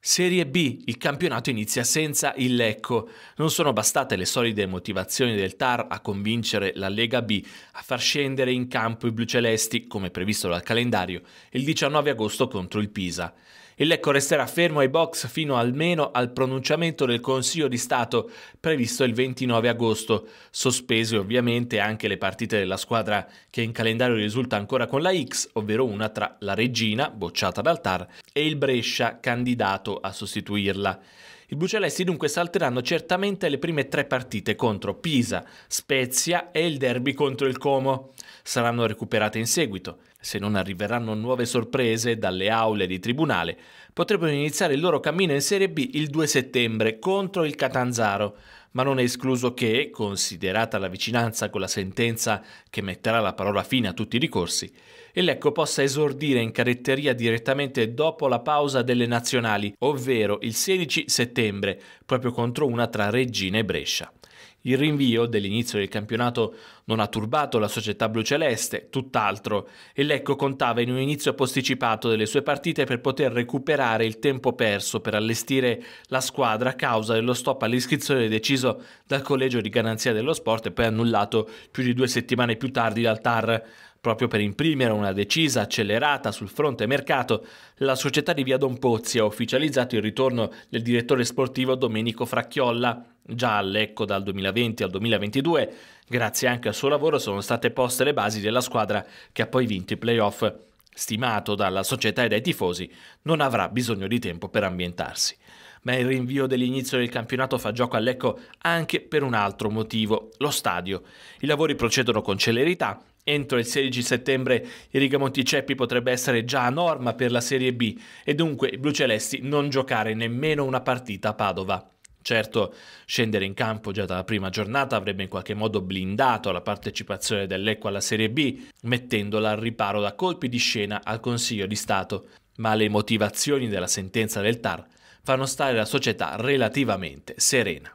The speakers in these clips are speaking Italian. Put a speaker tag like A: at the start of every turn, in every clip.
A: Serie B, il campionato inizia senza il Lecco. Non sono bastate le solide motivazioni del TAR a convincere la Lega B a far scendere in campo i blucelesti, come previsto dal calendario, il 19 agosto contro il Pisa. Il Lecco resterà fermo ai box fino almeno al pronunciamento del Consiglio di Stato previsto il 29 agosto, sospese ovviamente anche le partite della squadra che in calendario risulta ancora con la X, ovvero una tra la Regina, bocciata dal TAR, e il Brescia, candidato a sostituirla. I Bucelesti dunque salteranno certamente le prime tre partite contro Pisa, Spezia e il derby contro il Como saranno recuperate in seguito. Se non arriveranno nuove sorprese dalle aule di tribunale, potrebbero iniziare il loro cammino in Serie B il 2 settembre contro il Catanzaro, ma non è escluso che, considerata la vicinanza con la sentenza che metterà la parola fine a tutti i ricorsi, il Lecco possa esordire in carretteria direttamente dopo la pausa delle nazionali, ovvero il 16 settembre, proprio contro una tra Regina e Brescia. Il rinvio dell'inizio del campionato non ha turbato la società bluceleste, tutt'altro, e Lecco contava in un inizio posticipato delle sue partite per poter recuperare il tempo perso per allestire la squadra a causa dello stop all'iscrizione deciso dal Collegio di Garanzia dello Sport e poi annullato più di due settimane più tardi dal TAR. Proprio per imprimere una decisa accelerata sul fronte mercato, la società di Via Don Pozzi ha ufficializzato il ritorno del direttore sportivo Domenico Fracchiolla, Già a Lecco dal 2020 al 2022, grazie anche al suo lavoro, sono state poste le basi della squadra che ha poi vinto i playoff. Stimato dalla società e dai tifosi, non avrà bisogno di tempo per ambientarsi ma il rinvio dell'inizio del campionato fa gioco a Lecco anche per un altro motivo, lo stadio. I lavori procedono con celerità. Entro il 16 settembre il Rigamonti Ceppi potrebbe essere già a norma per la Serie B e dunque i blucelesti non giocare nemmeno una partita a Padova. Certo, scendere in campo già dalla prima giornata avrebbe in qualche modo blindato la partecipazione dell'Ecco alla Serie B, mettendola al riparo da colpi di scena al Consiglio di Stato, ma le motivazioni della sentenza del TAR fanno stare la società relativamente serena.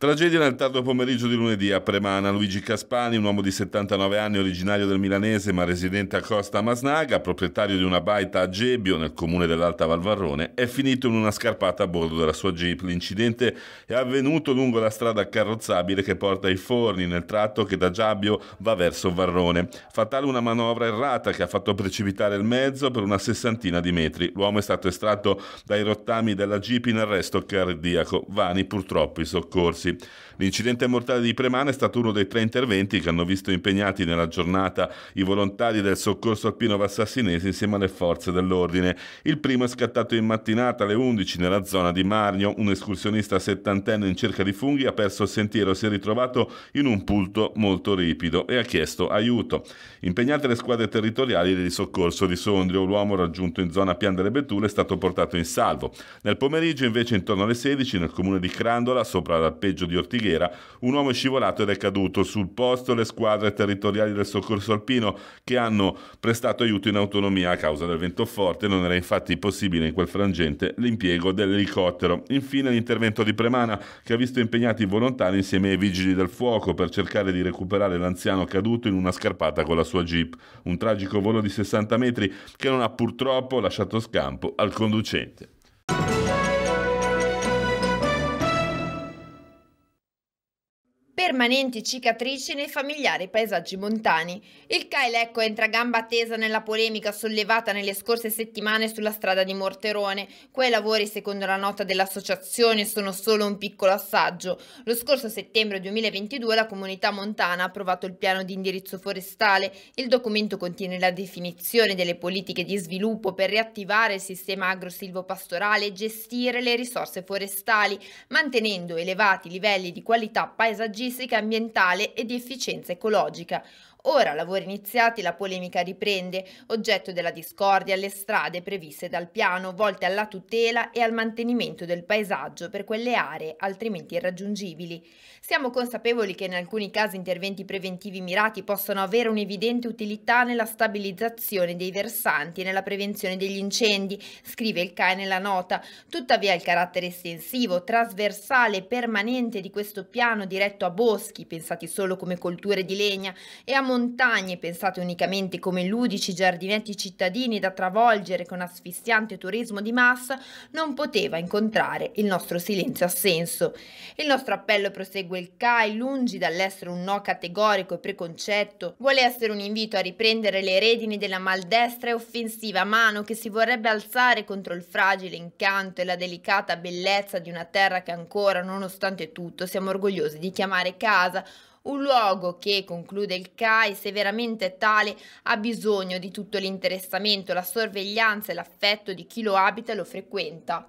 B: Tragedia nel tardo pomeriggio di lunedì a Premana. Luigi Caspani, un uomo di 79 anni originario del Milanese ma residente a Costa Masnaga, proprietario di una baita a Gebbio nel comune dell'Alta Valvarrone, è finito in una scarpata a bordo della sua Jeep. L'incidente è avvenuto lungo la strada carrozzabile che porta ai forni nel tratto che da Giabbio va verso Varrone. Fatale una manovra errata che ha fatto precipitare il mezzo per una sessantina di metri. L'uomo è stato estratto dai rottami della Jeep in arresto cardiaco. Vani purtroppo i soccorsi morti. L'incidente mortale di Premana è stato uno dei tre interventi che hanno visto impegnati nella giornata i volontari del soccorso alpino vassassinese insieme alle forze dell'ordine. Il primo è scattato in mattinata alle 11 nella zona di Marnio. Un escursionista settantenne in cerca di funghi ha perso il sentiero, e si è ritrovato in un punto molto ripido e ha chiesto aiuto. Impegnate le squadre territoriali di soccorso di Sondrio, l'uomo raggiunto in zona Pian delle Betule è stato portato in salvo. Nel pomeriggio invece intorno alle 16 nel comune di Crandola, sopra l'alpeggio parcheggio di Ortighera, un uomo è scivolato ed è caduto. Sul posto le squadre territoriali del soccorso alpino che hanno prestato aiuto in autonomia a causa del vento forte, non era infatti possibile in quel frangente l'impiego dell'elicottero. Infine l'intervento di Premana che ha visto impegnati i volontari insieme ai vigili del fuoco per cercare di recuperare l'anziano caduto in una scarpata con la sua jeep. Un tragico volo di 60 metri che non ha purtroppo lasciato scampo al conducente.
C: permanenti cicatrici nei familiari paesaggi montani. Il Cailecco entra a gamba tesa nella polemica sollevata nelle scorse settimane sulla strada di Morterone. Quei lavori, secondo la nota dell'associazione, sono solo un piccolo assaggio. Lo scorso settembre 2022 la comunità montana ha approvato il piano di indirizzo forestale. Il documento contiene la definizione delle politiche di sviluppo per riattivare il sistema agro-silvopastorale e gestire le risorse forestali, mantenendo elevati livelli di qualità paesaggistica logistica ambientale e di efficienza ecologica. Ora, lavori iniziati, la polemica riprende, oggetto della discordia le strade previste dal piano, volte alla tutela e al mantenimento del paesaggio per quelle aree altrimenti irraggiungibili. Siamo consapevoli che in alcuni casi interventi preventivi mirati possono avere un'evidente utilità nella stabilizzazione dei versanti e nella prevenzione degli incendi, scrive il CAE nella nota. Tuttavia il carattere estensivo, trasversale e permanente di questo piano diretto a boschi, pensati solo come colture di legna, e a montagne pensate unicamente come ludici giardinetti cittadini da travolgere con asfissiante turismo di massa non poteva incontrare il nostro silenzio assenso. Il nostro appello prosegue il CAI lungi dall'essere un no categorico e preconcetto, vuole essere un invito a riprendere le redini della maldestra e offensiva mano che si vorrebbe alzare contro il fragile incanto e la delicata bellezza di una terra che ancora, nonostante tutto, siamo orgogliosi di chiamare casa, un luogo che, conclude il CAI, se veramente tale, ha bisogno di tutto l'interessamento, la sorveglianza e l'affetto di chi lo abita e lo frequenta.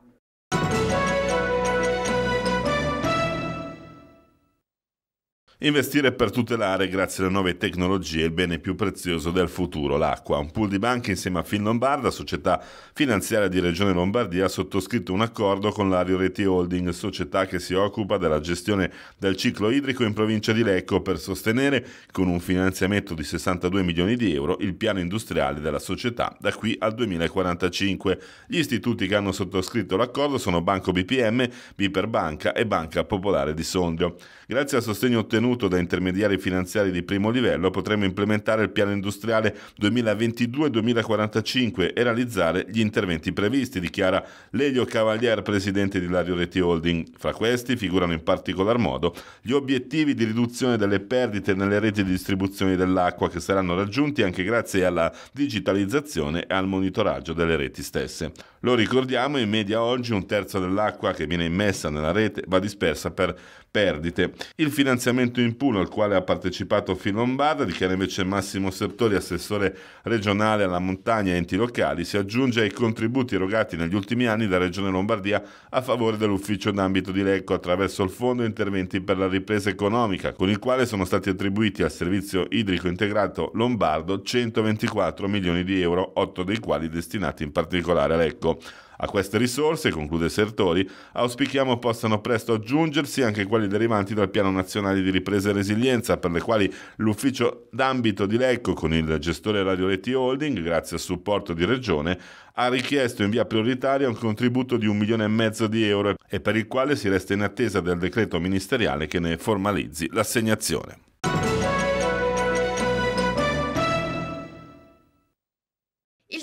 B: Investire per tutelare, grazie alle nuove tecnologie, il bene più prezioso del futuro, l'acqua. Un pool di banche insieme a Finlombarda, società finanziaria di Regione Lombardia, ha sottoscritto un accordo con l'Ario Reti Holding, società che si occupa della gestione del ciclo idrico in provincia di Lecco, per sostenere con un finanziamento di 62 milioni di euro il piano industriale della società da qui al 2045. Gli istituti che hanno sottoscritto l'accordo sono Banco BPM, Biperbanca e Banca Popolare di Sondrio. Grazie al sostegno ottenuto sostenuto da intermediari finanziari di primo livello, potremo implementare il piano industriale 2022-2045 e realizzare gli interventi previsti, dichiara Lelio Cavalier, presidente di Lario Reti Holding. Fra questi figurano in particolar modo gli obiettivi di riduzione delle perdite nelle reti di distribuzione dell'acqua che saranno raggiunti anche grazie alla digitalizzazione e al monitoraggio delle reti stesse. Lo ricordiamo, in media oggi un terzo dell'acqua che viene immessa nella rete va dispersa per perdite. Il finanziamento in puno al quale ha partecipato Filombarda, di dichiara invece Massimo Sertori, assessore regionale alla montagna e enti locali, si aggiunge ai contributi erogati negli ultimi anni da Regione Lombardia a favore dell'ufficio d'ambito di Lecco attraverso il Fondo Interventi per la ripresa economica, con il quale sono stati attribuiti al servizio idrico integrato lombardo 124 milioni di euro, 8 dei quali destinati in particolare a Lecco pubblico. A queste risorse, conclude Sertori, auspichiamo possano presto aggiungersi anche quelli derivanti dal Piano Nazionale di Ripresa e Resilienza, per le quali l'ufficio d'ambito di Lecco con il gestore Radio Letti Holding, grazie al supporto di Regione, ha richiesto in via prioritaria un contributo di un milione e mezzo di euro e per il quale si resta in attesa del decreto ministeriale che ne formalizzi l'assegnazione.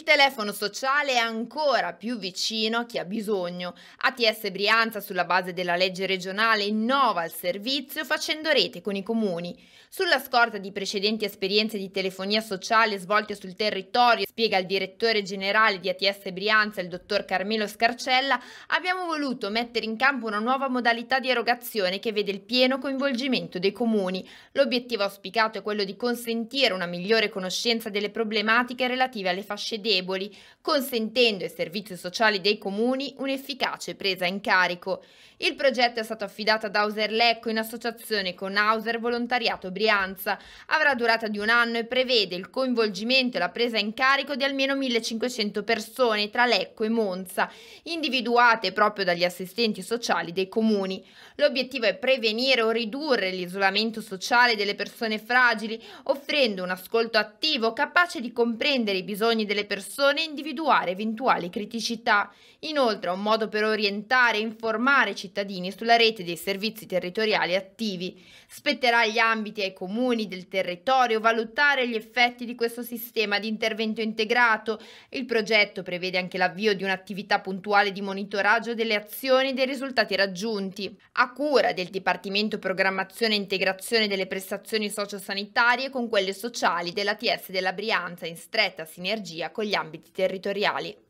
C: telefono sociale è ancora più vicino a chi ha bisogno. ATS Brianza, sulla base della legge regionale, innova il servizio facendo rete con i comuni. Sulla scorta di precedenti esperienze di telefonia sociale svolte sul territorio, spiega il direttore generale di ATS Brianza, il dottor Carmelo Scarcella, abbiamo voluto mettere in campo una nuova modalità di erogazione che vede il pieno coinvolgimento dei comuni. L'obiettivo auspicato è quello di consentire una migliore conoscenza delle problematiche relative alle fasce deboli, consentendo ai servizi sociali dei comuni un'efficace presa in carico. Il progetto è stato affidato ad Auser Lecco in associazione con Auser Volontariato Brianza. Avrà durata di un anno e prevede il coinvolgimento e la presa in carico carico di almeno 1500 persone tra Lecco e Monza, individuate proprio dagli assistenti sociali dei comuni. L'obiettivo è prevenire o ridurre l'isolamento sociale delle persone fragili, offrendo un ascolto attivo capace di comprendere i bisogni delle persone e individuare eventuali criticità. Inoltre un modo per orientare e informare i cittadini sulla rete dei servizi territoriali attivi. Spetterà agli ambiti e ai comuni del territorio valutare gli effetti di questo sistema di intervento integrato integrato. Il progetto prevede anche l'avvio di un'attività puntuale di monitoraggio delle azioni e dei risultati raggiunti. A cura del Dipartimento Programmazione e Integrazione delle prestazioni sociosanitarie con quelle sociali dell'ATS della Brianza in stretta sinergia con gli ambiti territoriali.